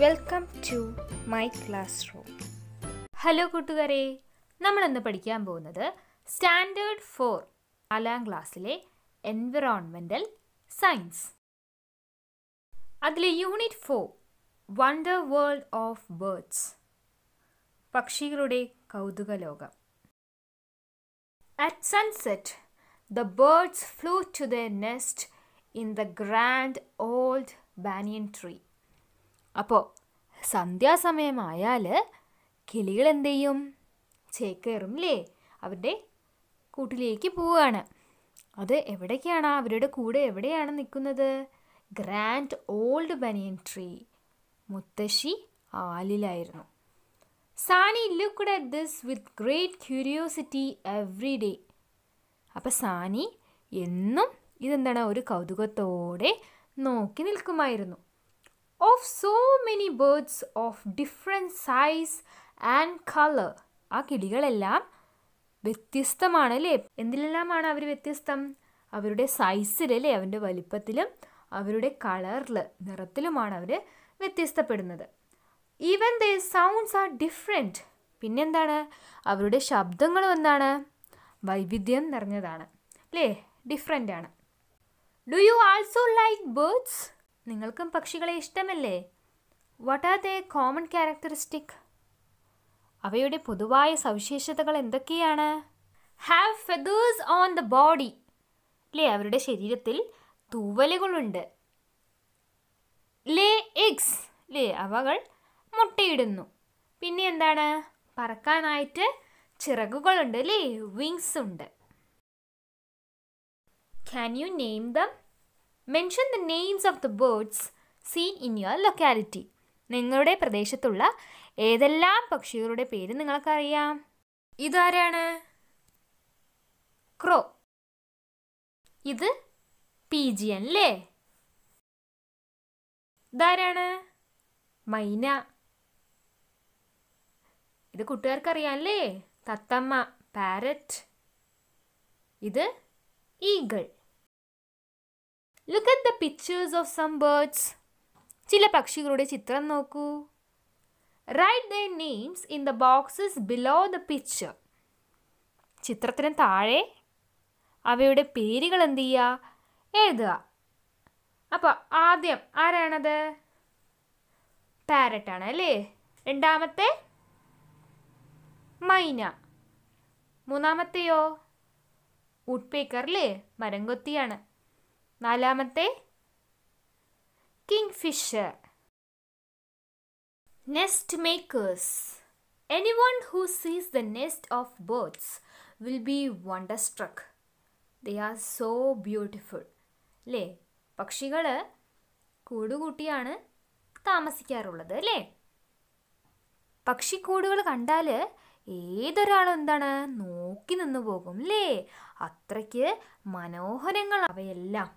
Welcome to my classroom hello കൂട്ടുകാരെ നമ്മൾ ഇന്ന് പഠിക്കാൻ പോകുന്നത് സ്റ്റാൻഡേർഡ് ഫോർ നാലാം ക്ലാസ്സിലെ എൻവിറോൺമെൻറ്റൽ സയൻസ് അതിലെ unit four wonder world of birds പക്ഷികളുടെ കൗതുക ലോകം at sunset the birds flew to the nest in the grand old banyan tree അപ്പോൾ സന്ധ്യാസമയമായാൽ കിളികൾ എന്ത് ചെയ്യും അല്ലേ അവരുടെ കൂട്ടിലേക്ക് പോവുകയാണ് അത് എവിടേക്കാണ് അവരുടെ കൂടെ എവിടെയാണ് നിൽക്കുന്നത് ഗ്രാൻഡ് ഓൾഡ് ബനിയൻ ട്രീ മുത്തശ്ശി ആലിലായിരുന്നു Sani looked at this with great curiosity every day അപ്പം സാനി എന്നും ഇതെന്താണ് ഒരു കൗതുകത്തോടെ നോക്കി നിൽക്കുമായിരുന്നു of so many birds of different size and color ആ കിളികളെല്ലാം വ്യത്യസ്തമാണ് അല്ലേ എന്തിലെല്ലാമാണ് അവർ വ്യത്യസ്തം അവരുടെ സൈസിൽ അല്ലേ അവൻ്റെ വലിപ്പത്തിലും അവരുടെ കളറിൽ നിറത്തിലുമാണ് അവർ വ്യത്യസ്തപ്പെടുന്നത് even the sounds are different പിന്നെന്താണ് അവരുടെ ശബ്ദങ്ങളും എന്താണ് വൈവിധ്യം നിറഞ്ഞതാണ് അല്ലേ ഡിഫറെൻ്റ് ആണ് do you also like birds നിങ്ങൾക്കും പക്ഷികളെ ഇഷ്ടമല്ലേ what are they common characteristic അവയുടെ പൊതുവായ സവിശേഷതകൾ എന്തൊക്കെയാണ് have feathers on the body അല്ലേ അവരുടെ ശരീരത്തിൽ തൂവലുകളുണ്ട് ലേ എഗ്സ് ലേ അവകൾ മുട്ടയിടുന്നു പിന്നെ എന്താണ് പറക്കാനായിട്ട് ചിറകുകളുണ്ട് അല്ലേ വിങ്സ് ഉണ്ട് can you name them mention the names of the birds seen in your locality നിങ്ങളുടെ പ്രദേശത്തുള്ള ഏതെല്ലാം പക്ഷികളുടെ പേര് നിങ്ങൾക്കറിയാം ഇതാരാണ് ക്രോ ഇത് പി ജി അല്ലേ ഇതാരാണ് മൈന ഇത് കൂട്ടുകാർക്കറിയാം അല്ലേ തത്തമ്മ പാരറ്റ് ഇത് eagle look at the pictures of some birds ചില പക്ഷികളുടെ ചിത്രം നോക്കൂ write the names in the boxes below the picture ചിത്രത്തിന് താഴെ അവയുടെ പേരുകൾ എന്ത് ചെയ്യുക എഴുതുക അപ്പോൾ ആദ്യം ആരാണത് പാരറ്റാണ് അല്ലേ രണ്ടാമത്തെ മൈന മൂന്നാമത്തെയോ വുഡ്പേക്കർ അല്ലേ മരംകൊത്തിയാണ് നാലാമത്തെ fisher nest makers anyone who sees the nest of birds will be wonderstruck they are so beautiful അല്ലേ പക്ഷികൾ കൂടുകൂട്ടിയാണ് താമസിക്കാറുള്ളത് അല്ലേ പക്ഷിക്കൂടുകൾ കണ്ടാൽ ഏതൊരാളും എന്താണ് നോക്കി നിന്ന് പോകും അല്ലേ അത്രയ്ക്ക് മനോഹരങ്ങൾ അവയെല്ലാം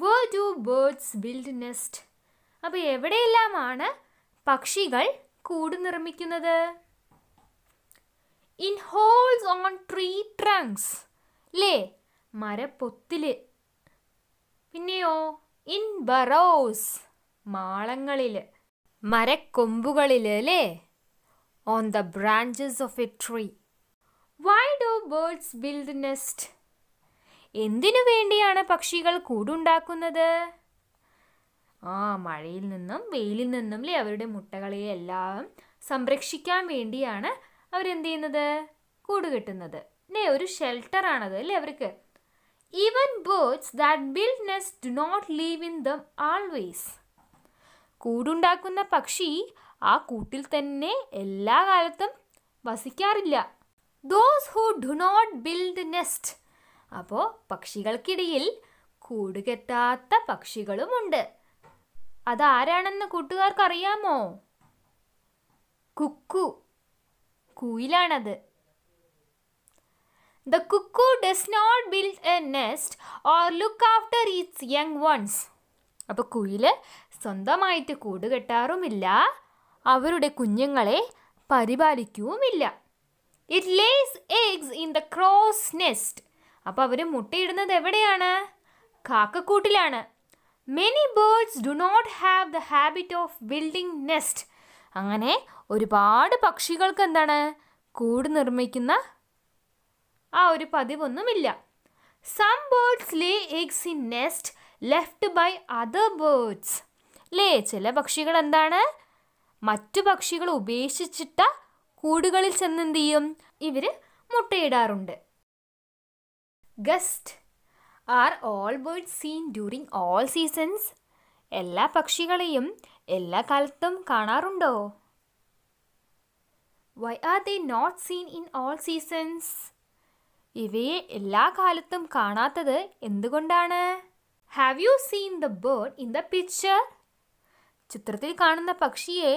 where do birds build nest അപ്പോൾ എവിടെയെല്ലാമാണ് പക്ഷികൾ കൂട് നിർമ്മിക്കുന്നത് in holes on tree trunks ലേ മരപ്പൊത്തിൽ പിന്നെയോ ഇൻ ബറോസ് മാളങ്ങളിൽ മരക്കൊമ്പുകളിൽ അല്ലേ on the branches of a tree why do birds build nest എന്തിനു വേണ്ടിയാണ് പക്ഷികൾ കൂടുണ്ടാക്കുന്നത് ആ മഴയിൽ നിന്നും വെയിലിൽ നിന്നും അല്ലേ അവരുടെ മുട്ടകളെ എല്ലാം സംരക്ഷിക്കാൻ വേണ്ടിയാണ് അവരെന്ത് ചെയ്യുന്നത് കൂട് കെട്ടുന്നത് അല്ലേ ഒരു ഷെൽട്ടറാണത് ആണത് അല്ലേ അവർക്ക് even birds that build nest do not leave in them always കൂടുണ്ടാക്കുന്ന പക്ഷി ആ കൂട്ടിൽ തന്നെ എല്ലാ കാലത്തും വസിക്കാറില്ല those who do not build nest അപ്പോൾ പക്ഷികൾക്കിടയിൽ കൂടുകെട്ടാത്ത പക്ഷികളുമുണ്ട് അതാരാണെന്ന് കൂട്ടുകാർക്കറിയാമോ കുക്കു കുയിലാണത് the cuckoo does not build a nest or look after its young ones അപ്പോൾ കുയിൽ സ്വന്തമായിട്ട് കൂട് കെട്ടാറുമില്ല അവരുടെ കുഞ്ഞുങ്ങളെ പരിപാലിക്കുകയുമില്ല it lays eggs in the crow's nest അപ്പോൾ അവര് മുട്ടയിടുന്നത് എവിടെയാണ് കാക്കക്കൂട്ടിലാണ് many birds do not have the habit of building nest അങ്ങനെ ഒരുപാട് പക്ഷികൾക്ക് എന്താണ് കൂട് നിർമ്മിക്കുന്ന ആ ഒരു പതിവൊന്നുമില്ല some birds lay eggs in nest left by other birds ലേ ചില പക്ഷികൾ എന്താണ് മറ്റു പക്ഷികൾ ഉപേക്ഷിച്ചിട്ട കൂടുകളിൽ ചെന്നെന്ത് ചെയ്യും ഇവർ മുട്ടയിടാറുണ്ട് guest are all birds seen during all seasons എല്ലാ പക്ഷികളെയും എല്ലാ കാലത്തും കാണാറുണ്ടോ why are they not seen in all seasons ഇവയെ എല്ലാ കാലത്തും കാണാത്തത് എന്തുകൊണ്ടാണ് have you seen the bird in the picture ചിത്രത്തിൽ കാണുന്ന പക്ഷിയെ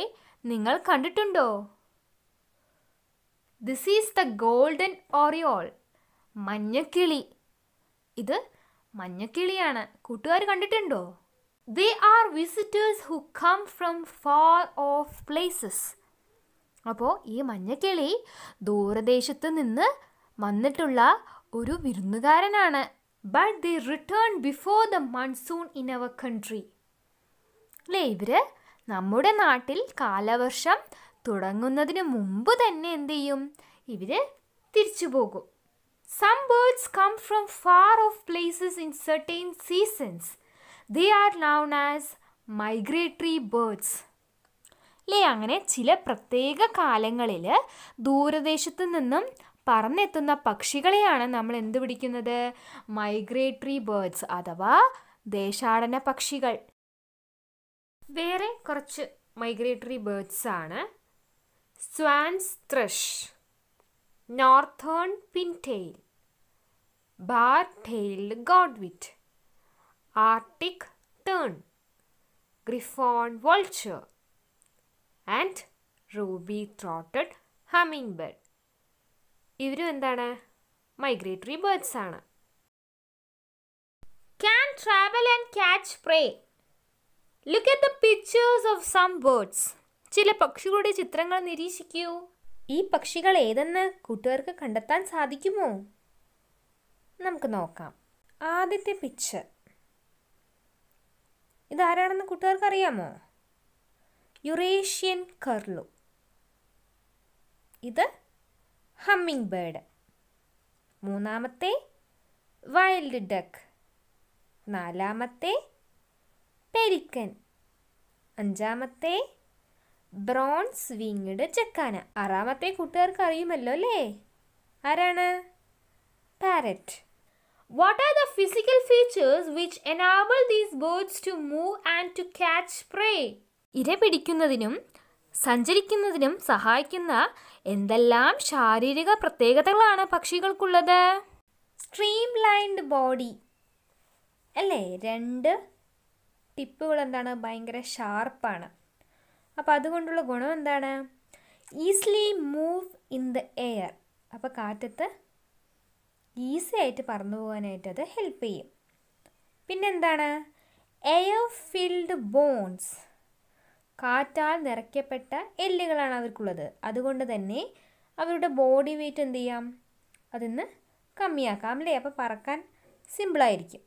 നിങ്ങൾ കണ്ടിട്ടുണ്ടോ this is the golden oriole മഞ്ഞക്കിളി ഇത് മഞ്ഞക്കിളിയാണ് കൂട്ടുകാർ കണ്ടിട്ടുണ്ടോ they are visitors who come from far off places അപ്പോൾ ഈ മഞ്ഞക്കിളി ദൂരദേശത്ത് നിന്ന് വന്നിട്ടുള്ള ഒരു വിരുന്നുകാരനാണ് but they return before the monsoon in our country അല്ലേ ഇവർ നമ്മുടെ നാട്ടിൽ കാലവർഷം തുടങ്ങുന്നതിന് മുമ്പ് തന്നെ എന്ത് ചെയ്യും ഇവർ തിരിച്ചു പോകും Some birds come from far off places in certain seasons. They are known as migratory birds. അല്ലേ അങ്ങനെ ചില പ്രത്യേക കാലങ്ങളിൽ ദൂരദേശത്തു നിന്നും പറന്നെത്തുന്ന പക്ഷികളെയാണ് നമ്മൾ എന്ത് പിടിക്കുന്നത് മൈഗ്രേറ്ററി ബേർഡ്സ് അഥവാ ദേശാടന പക്ഷികൾ വേറെ കുറച്ച് മൈഗ്രേറ്ററി ബേർഡ്സ് ആണ് swans thrush northern pintail bar tailed godwit arctic tern griffon vulture and ruby throated hummingbird ഇവരും എന്താണ് മൈഗ്രേറ്ററി ബേർഡ്സ് ആണ് can travel and catch prey look at the pictures of some birds ചില പക്ഷികളുടെ ചിത്രങ്ങൾ നിരീക്ഷിക്കൂ ഈ പക്ഷികൾ ഏതെന്ന് കൂട്ടുകാർക്ക് കണ്ടെത്താൻ സാധിക്കുമോ നമുക്ക് നോക്കാം ആദ്യത്തെ പിച്ച് ഇതാരാണെന്ന് കൂട്ടുകാർക്ക് അറിയാമോ യുറേഷ്യൻ കർലു ഇത് ഹമ്മിങ് ബേഡ് മൂന്നാമത്തെ വൈൽഡ് ഡക്ക് നാലാമത്തെ പെരിക്കൻ അഞ്ചാമത്തെ ബ്രോൺസ് വിങ്ഡ് ചെക്കാന ആറാമത്തെ കൂട്ടുകാർക്ക് അറിയുമല്ലോ അല്ലേ ആരാണ് parrot what are the physical features which enable these birds to move and to catch prey ഇര പിടിക്കുന്നതിനും സഞ്ചരിക്കുന്നതിനും സഹായിക്കുന്ന എന്തെല്ലാം ശാരീരിക പ്രത്യേകതകളാണ് പക്ഷികൾക്കുള്ളത് സ്ട്രീം ലൈൻഡ് ബോഡി അല്ലേ രണ്ട് ടിപ്പുകൾ എന്താണ് ഭയങ്കര ഷാർപ്പാണ് അപ്പോൾ അതുകൊണ്ടുള്ള ഗുണം എന്താണ് easily move in the air അപ്പോൾ കാറ്റത്ത് ഈസി ആയിട്ട് പറന്നു പോകാനായിട്ട് അത് ഹെൽപ്പ് ചെയ്യും പിന്നെന്താണ് എയർ ഫിൽഡ് ബോൺസ് കാറ്റാൽ നിറയ്ക്കപ്പെട്ട എല്ലുകളാണ് അവർക്കുള്ളത് അതുകൊണ്ട് തന്നെ അവരുടെ ബോഡി വെയിറ്റ് എന്ത് ചെയ്യാം അതിന്ന് കമ്മിയാക്കാം അല്ലേ അപ്പോൾ പറക്കാൻ സിമ്പിളായിരിക്കും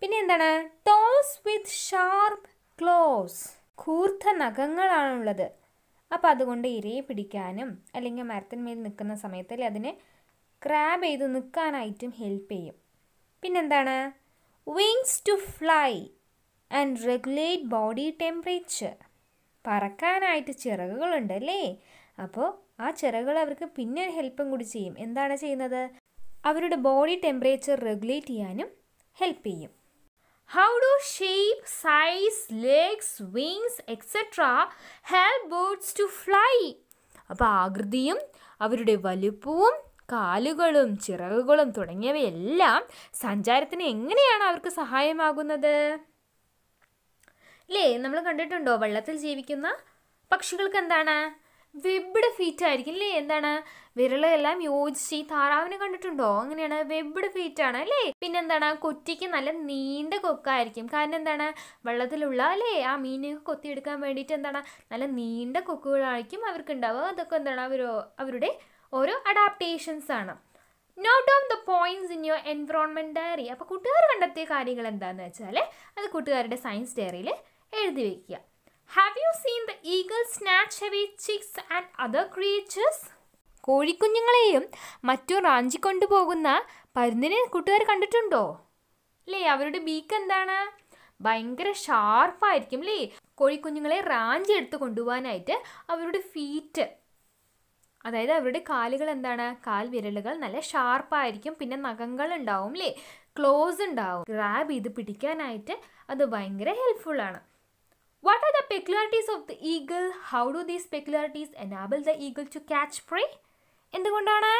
പിന്നെ എന്താണ് ടോസ് വിത്ത് ഷാർപ്പ് ക്ലോസ് കൂർത്ത നഖങ്ങളാണുള്ളത് അപ്പോൾ അതുകൊണ്ട് ഇരയെ പിടിക്കാനും അല്ലെങ്കിൽ മരത്തിന്മേൽ നിൽക്കുന്ന സമയത്തിൽ അതിനെ ക്രാബ് ചെയ്ത് നിൽക്കാനായിട്ടും ഹെൽപ്പ് ചെയ്യും പിന്നെന്താണ് wings to fly and regulate body temperature പറക്കാനായിട്ട് ചിറകുകളുണ്ട് അല്ലേ അപ്പോൾ ആ ചിറകുകൾ അവർക്ക് പിന്നെ ഒരു ഹെൽപ്പും കൂടി ചെയ്യും എന്താണ് ചെയ്യുന്നത് അവരുടെ ബോഡി ടെമ്പറേച്ചർ റെഗുലേറ്റ് ചെയ്യാനും ഹെൽപ്പ് ചെയ്യും How do shape, size, legs, wings etc. help birds to fly? അപ്പോൾ ആകൃതിയും അവരുടെ വലുപ്പവും കാലുകളും ചിറകുകളും തുടങ്ങിയവയെല്ലാം സഞ്ചാരത്തിന് എങ്ങനെയാണ് അവർക്ക് സഹായമാകുന്നത് അല്ലേ നമ്മൾ കണ്ടിട്ടുണ്ടോ വെള്ളത്തിൽ ജീവിക്കുന്ന പക്ഷികൾക്ക് എന്താണ് വെബ്ഡ് ഫീറ്റ് ആയിരിക്കും അല്ലേ എന്താണ് വിരളെല്ലാം യോജിച്ച് ഈ താറാവിനെ കണ്ടിട്ടുണ്ടോ അങ്ങനെയാണ് വെബ്ഡ് ഫീറ്റ് ആണ് അല്ലേ പിന്നെന്താണ് കുറ്റിക്ക് നല്ല നീണ്ട കൊക്കായിരിക്കും കാരണം എന്താണ് വെള്ളത്തിലുള്ള അല്ലേ ആ മീനെ കൊത്തിയെടുക്കാൻ വേണ്ടിയിട്ട് എന്താണ് നല്ല നീണ്ട കൊക്കുകളായിരിക്കും അവർക്ക് ഉണ്ടാവുക അതൊക്കെ എന്താണ് അവർ അവരുടെ ഓരോ അഡാപ്റ്റേഷൻസ് ആണ് note down the points in your environment diary അപ്പോൾ കൂട്ടുകാർ കണ്ടെത്തിയ കാര്യങ്ങൾ എന്താണെന്ന് വെച്ചാൽ അത് കൂട്ടുകാരുടെ സയൻസ് ഡയറിയിൽ എഴുതി വയ്ക്കുക have you seen the eagle snatch heavy chicks and other creatures കോഴിക്കുഞ്ഞുങ്ങളെയും മറ്റും റാഞ്ചിക്കൊണ്ടുപോകുന്ന പരുന്തിനെ കൂട്ടുകാർ കണ്ടിട്ടുണ്ടോ അല്ലേ അവരുടെ ബീക്ക് എന്താണ് ഭയങ്കര ഷാർപ്പായിരിക്കും അല്ലേ കോഴിക്കുഞ്ഞുങ്ങളെ റാഞ്ചി എടുത്ത് കൊണ്ടുപോകാനായിട്ട് അവരുടെ ഫീറ്റ് അതായത് അവരുടെ കാലുകൾ എന്താണ് കാൽ വിരലുകൾ നല്ല ഷാർപ്പായിരിക്കും പിന്നെ നഖങ്ങൾ ഉണ്ടാവും അല്ലേ ക്ലോസ് ഉണ്ടാവും ഗ്രാബ് ചെയ്ത് പിടിക്കാനായിട്ട് അത് ഭയങ്കര ഹെൽപ്ഫുള്ളാണ് What are the peculiarities of the eagle? How do these peculiarities enable the eagle to catch prey? എന്തുകൊണ്ടാണ്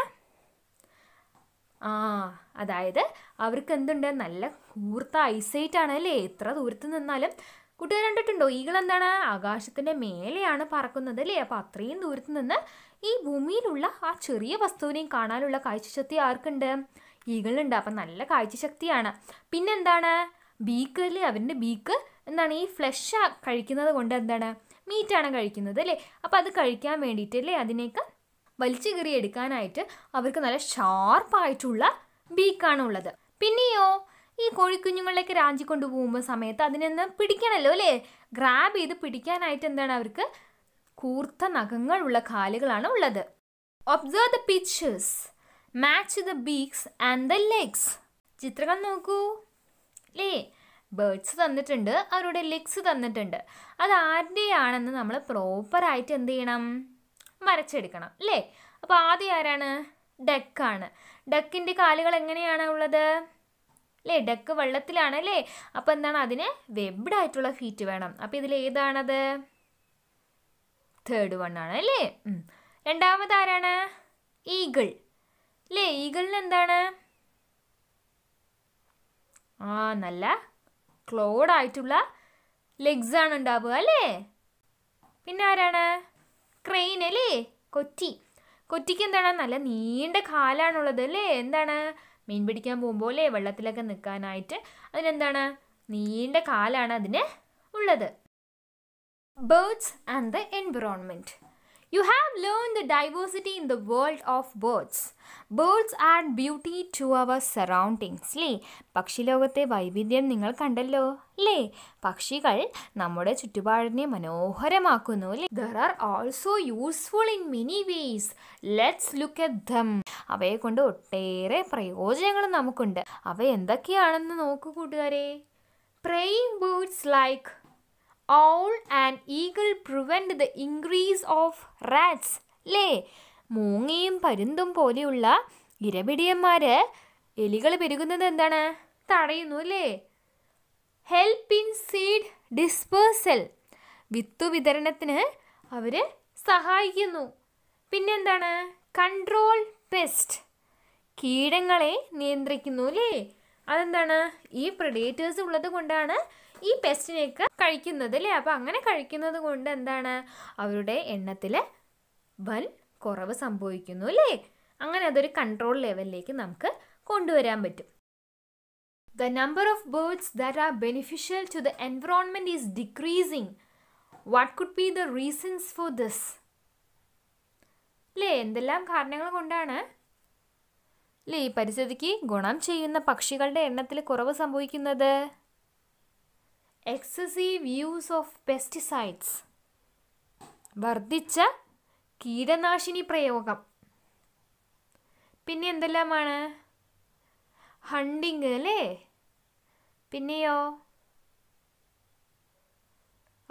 ആ അതായത് അവർക്ക് എന്തുണ്ട് നല്ല കൂർത്ത ഐസൈറ്റ് ആണ് അല്ലേ എത്ര ദൂരത്ത് നിന്നാലും കൂട്ടുകാർ കണ്ടിട്ടുണ്ടോ ഈകൾ എന്താണ് ആകാശത്തിൻ്റെ മേലെയാണ് പറക്കുന്നത് അല്ലേ അപ്പോൾ അത്രയും ദൂരത്ത് നിന്ന് ഈ ഭൂമിയിലുള്ള ആ ചെറിയ വസ്തുവിനെയും കാണാനുള്ള കാഴ്ചശക്തി ആർക്കുണ്ട് ഈകളുണ്ട് അപ്പം നല്ല കാഴ്ചശക്തിയാണ് പിന്നെന്താണ് ബീക്ക് അല്ലേ അവൻ്റെ ബീക്ക് എന്താണ് ഈ ഫ്ലഷ് കഴിക്കുന്നത് കൊണ്ട് എന്താണ് മീറ്റാണ് കഴിക്കുന്നത് അല്ലേ അപ്പോൾ അത് കഴിക്കാൻ വേണ്ടിയിട്ട് അല്ലേ അതിനേക്ക് വലിച്ചു കീറി എടുക്കാനായിട്ട് അവർക്ക് നല്ല ഷാർപ്പായിട്ടുള്ള ബീക്കാണ് ഉള്ളത് പിന്നെയോ ഈ കോഴിക്കുഞ്ഞുങ്ങളിലേക്ക് രാഞ്ചി കൊണ്ടുപോകുമ്പോൾ സമയത്ത് അതിനൊന്ന് പിടിക്കണമല്ലോ അല്ലേ ഗ്രാബ് ചെയ്ത് പിടിക്കാനായിട്ട് എന്താണ് അവർക്ക് കൂർത്ത നഖങ്ങളുള്ള കാലുകളാണ് ഉള്ളത് observe the pictures match the beaks and the legs ചിത്രങ്ങൾ നോക്കൂ അല്ലേ ബേർഡ്സ് തന്നിട്ടുണ്ട് അവരുടെ ലെഗ്സ് തന്നിട്ടുണ്ട് അത് ആരുടെയാണെന്ന് നമ്മൾ പ്രോപ്പറായിട്ട് എന്ത് ചെയ്യണം വരച്ചെടുക്കണം അല്ലേ അപ്പോൾ ആദ്യം ആരാണ് ഡക്കാണ് ഡക്കിൻ്റെ കാലുകൾ എങ്ങനെയാണ് ഉള്ളത് അല്ലേ ഡക്ക് വെള്ളത്തിലാണ് അല്ലേ അപ്പോൾ എന്താണ് അതിന് വെബ്ഡ് ആയിട്ടുള്ള ഫീറ്റ് വേണം അപ്പോൾ ഇതിൽ ഏതാണത് തേർഡ് വൺ ആണ് അല്ലേ രണ്ടാമത് ആരാണ് ഈഗിൾ അല്ലേ ഈഗിളിന് എന്താണ് ആ നല്ല ക്ലോഡ് ആയിട്ടുള്ള ലെഗ്സ് ആണ് ഉണ്ടാവുക അല്ലേ പിന്നെ ആരാണ് ക്രെയിൻ അല്ലേ കൊറ്റി കൊറ്റിക്ക് എന്താണ് നല്ല നീണ്ട കാലാണുള്ളത് അല്ലേ എന്താണ് മീൻ പിടിക്കാൻ പോകുമ്പോൾ അല്ലേ വെള്ളത്തിലൊക്കെ നിൽക്കാനായിട്ട് അതിനെന്താണ് നീണ്ട കാലാണ് അതിന് ഉള്ളത് birds and the environment You have learned the diversity in the world of birds. Birds add beauty to our surroundings. ലേ ലോകത്തെ വൈവിധ്യം നിങ്ങൾ കണ്ടല്ലോ ലേ പക്ഷികൾ നമ്മുടെ ചുറ്റുപാടിനെ മനോഹരമാക്കുന്നു അല്ലേ there are also useful in many ways let's look at them അവയെ കൊണ്ട് ഒട്ടേറെ പ്രയോജനങ്ങൾ നമുക്കുണ്ട് അവ എന്തൊക്കെയാണെന്ന് നോക്കൂ കൂട്ടുകാരെ preying birds like owl and eagle prevent the increase of rats അല്ലേ മൂങ്ങയും പരുന്തും പോലെയുള്ള ഇരപിടിയന്മാർ എലികൾ പെരുകുന്നത് എന്താണ് തടയുന്നു അല്ലേ ഹെൽപ്പ് ഇൻ സീഡ് ഡിസ്പേഴ്സൽ വിത്തു വിതരണത്തിന് അവർ സഹായിക്കുന്നു പിന്നെന്താണ് കൺട്രോൾ പെസ്റ്റ് കീടങ്ങളെ നിയന്ത്രിക്കുന്നു അല്ലേ അതെന്താണ് ഈ പ്രഡേറ്റേഴ്സ് ഉള്ളത് കൊണ്ടാണ് ഈ പെസ്റ്റിനെയൊക്കെ കഴിക്കുന്നത് അല്ലേ അപ്പോൾ അങ്ങനെ കഴിക്കുന്നത് കൊണ്ട് എന്താണ് അവരുടെ എണ്ണത്തിൽ വൻ കുറവ് സംഭവിക്കുന്നു അല്ലേ അങ്ങനെ അതൊരു കൺട്രോൾ ലെവലിലേക്ക് നമുക്ക് കൊണ്ടുവരാൻ പറ്റും the number of birds that are beneficial to the environment is decreasing what could be the reasons for this അല്ലേ എന്തെല്ലാം കാരണങ്ങൾ കൊണ്ടാണ് അല്ലേ ഈ പരിസ്ഥിതിക്ക് ഗുണം ചെയ്യുന്ന പക്ഷികളുടെ എണ്ണത്തിൽ കുറവ് സംഭവിക്കുന്നത് എക്സസീവ് യൂസ് ഓഫ് പെസ്റ്റിസൈഡ്സ് വർദ്ധിച്ച കീടനാശിനി പ്രയോഗം പിന്നെ എന്തെല്ലാമാണ് ഹണ്ടിങ് അല്ലേ പിന്നെയോ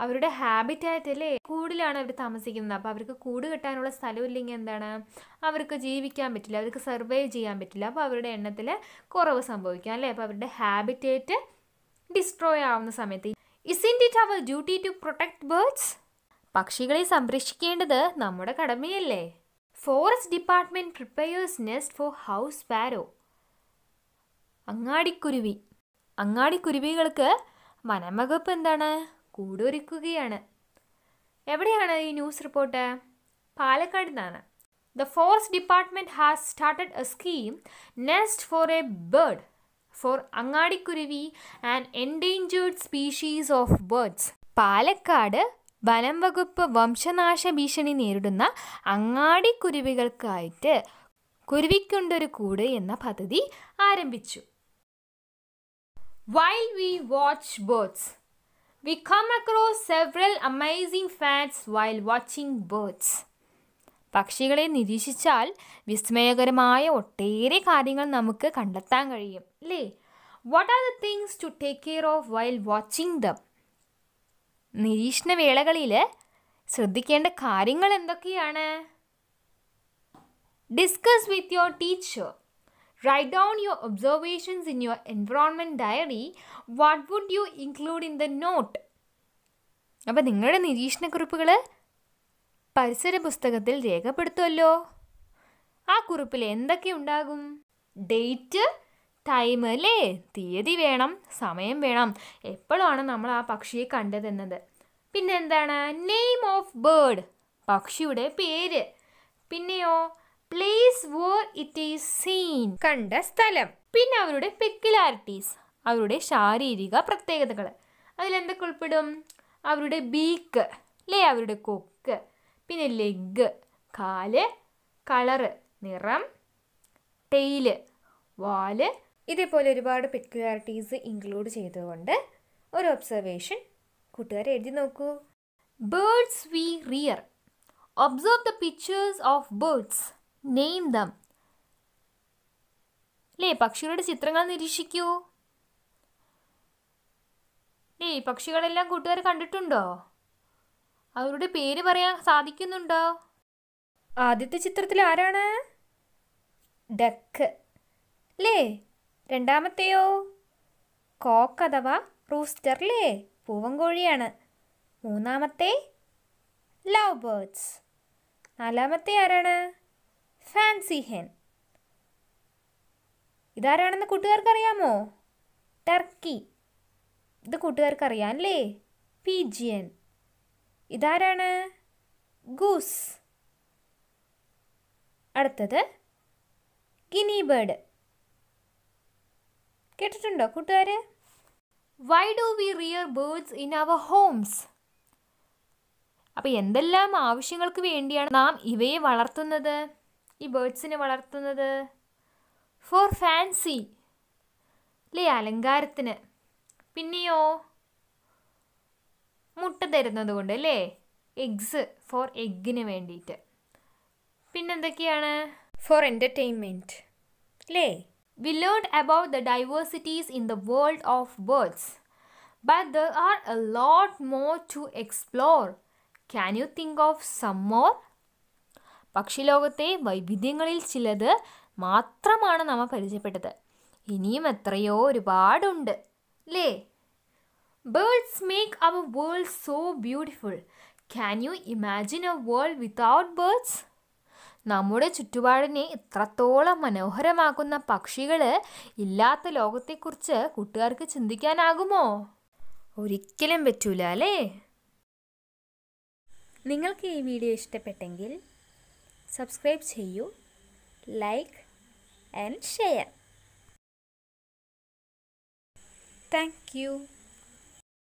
അവരുടെ ഹാബിറ്റായിട്ട് അല്ലേ കൂടിലാണ് അവർ താമസിക്കുന്നത് അപ്പോൾ അവർക്ക് കൂട് കെട്ടാനുള്ള സ്ഥലമില്ലെങ്കിൽ എന്താണ് അവർക്ക് ജീവിക്കാൻ പറ്റില്ല അവർക്ക് സർവൈവ് ചെയ്യാൻ പറ്റില്ല അപ്പോൾ അവരുടെ എണ്ണത്തിൽ കുറവ് സംഭവിക്കാം അല്ലേ അപ്പോൾ അവരുടെ ഹാബിറ്റേറ്റ് ഡിസ്ട്രോയ് ആവുന്ന സമയത്ത് isn't it our duty to protect birds പക്ഷികളെ സംരക്ഷിക്കേണ്ടത് നമ്മുടെ കടമയല്ലേ forest department prepares nest for house sparrow അങ്ങാടിക്കുരുവി അങ്ങാടിക്കുരുവികൾക്ക് വനംവകുപ്പ് എന്താണ് കൂടൊരുക്കുകയാണ് എവിടെയാണ് ഈ ന്യൂസ് റിപ്പോർട്ട് പാലക്കാട് നിന്നാണ് the forest department has started a scheme nest for a bird for അങ്ങാടിക്കുരുവി and endangered species of birds Palakkad വനം വകുപ്പ് വംശനാശ ഭീഷണി നേരിടുന്ന അങ്ങാടിക്കുരുവികൾക്കായിട്ട് കുരുവിക്കൊണ്ടൊരു കൂട് എന്ന പദ്ധതി ആരംഭിച്ചു why we watch birds we come across several amazing facts while watching birds പക്ഷികളെ നിരീക്ഷിച്ചാൽ വിസ്മയകരമായ ഒട്ടേറെ കാര്യങ്ങൾ നമുക്ക് കണ്ടെത്താൻ കഴിയും അല്ലേ what are the things to take care of while watching them നിരീക്ഷണ വേളകളിൽ ശ്രദ്ധിക്കേണ്ട കാര്യങ്ങൾ എന്തൊക്കെയാണ് discuss with your teacher write down your observations in your environment diary what would you include in the note അപ്പോൾ നിങ്ങളുടെ നിരീക്ഷണക്കുറിപ്പുകൾ പരിസര പുസ്തകത്തിൽ രേഖപ്പെടുത്തുമല്ലോ ആ കുറിപ്പിൽ എന്തൊക്കെ ഉണ്ടാകും ഡേറ്റ് ടൈം അല്ലേ തീയതി വേണം സമയം വേണം എപ്പോഴാണ് നമ്മൾ ആ പക്ഷിയെ കണ്ടതെന്നത് പിന്നെ എന്താണ് നെയിം ഓഫ് ബേർഡ് പക്ഷിയുടെ പേര് പിന്നെയോ place where it is seen കണ്ട സ്ഥലം പിന്നെ അവരുടെ പെക്കുലാരിറ്റീസ് അവരുടെ ശാരീരിക പ്രത്യേകതകൾ അതിലെന്തൊക്കെ ഉൾപ്പെടും അവരുടെ ബീക്ക് അല്ലേ അവരുടെ കൊക്ക് പിന്നെ ലെഗ് കാല് കളറ് നിറം ടെയില് വാല് ഇതേപോലെ ഒരുപാട് പെക്യുലാരിറ്റീസ് ഇൻക്ലൂഡ് ചെയ്തുകൊണ്ട് ഒരു ഒബ്സർവേഷൻ കൂട്ടുകാരെ എഴുതി നോക്കൂ birds we rear observe the pictures of birds name them അല്ലേ പക്ഷികളുടെ ചിത്രങ്ങൾ നിരീക്ഷിക്കൂ അല്ലേ പക്ഷികളെല്ലാം കൂട്ടുകാർ കണ്ടിട്ടുണ്ടോ അവരുടെ പേര് പറയാൻ സാധിക്കുന്നുണ്ടോ ആദ്യത്തെ ചിത്രത്തിൽ ആരാണ് ഡക്ക് ലേ രണ്ടാമത്തെയോ കോക്ക് അഥവാ റൂസ്റ്റർ ലേ പൂവൻകോഴിയാണ് മൂന്നാമത്തെ ലവ് ബേർഡ്സ് നാലാമത്തെ ആരാണ് ഫാൻസി ഹെൻ ഇതാരാണെന്ന് അറിയാമോ ടർക്കി ഇത് അറിയാം അല്ലേ പീജിയൻ ഇതാരാണ് ഗൂസ് അടുത്തത് ഗിനി ബേർഡ് കേട്ടിട്ടുണ്ടോ കൂട്ടുകാരെ why do we rear birds in our homes അപ്പോൾ എന്തെല്ലാം ആവശ്യങ്ങൾക്ക് വേണ്ടിയാണ് നാം ഇവയെ വളർത്തുന്നത് ഈ ബേർഡ്സിനെ വളർത്തുന്നത് ഫോർ ഫാൻസി അല്ലേ അലങ്കാരത്തിന് പിന്നെയോ മുട്ട തരുന്നത് കൊണ്ട് അല്ലേ എഗ്സ് ഫോർ എഗ്ഗിന് വേണ്ടിയിട്ട് പിന്നെന്തൊക്കെയാണ് ഫോർ എൻ്റർടൈൻമെൻറ്റ് അല്ലേ we learn about the diversities in the world of birds but there are a lot more to explore can you think of some more പക്ഷിലോകത്തെ വൈവിധ്യങ്ങളിൽ ചിലത് മാത്രമാണ് നമ്മൾ പരിചയപ്പെട്ടത് ഇനിയും എത്രയോ ഒരുപാടുണ്ട് അല്ലേ Birds make our world so beautiful. Can you imagine a world without birds? നമ്മുടെ ചുറ്റുപാടിനെ ഇത്രത്തോളം മനോഹരമാക്കുന്ന പക്ഷികൾ ഇല്ലാത്ത ലോകത്തെക്കുറിച്ച് കൂട്ടുകാർക്ക് ചിന്തിക്കാനാകുമോ ഒരിക്കലും പറ്റൂല അല്ലേ നിങ്ങൾക്ക് ഈ വീഡിയോ ഇഷ്ടപ്പെട്ടെങ്കിൽ സബ്സ്ക്രൈബ് ചെയ്യൂ like and share thank U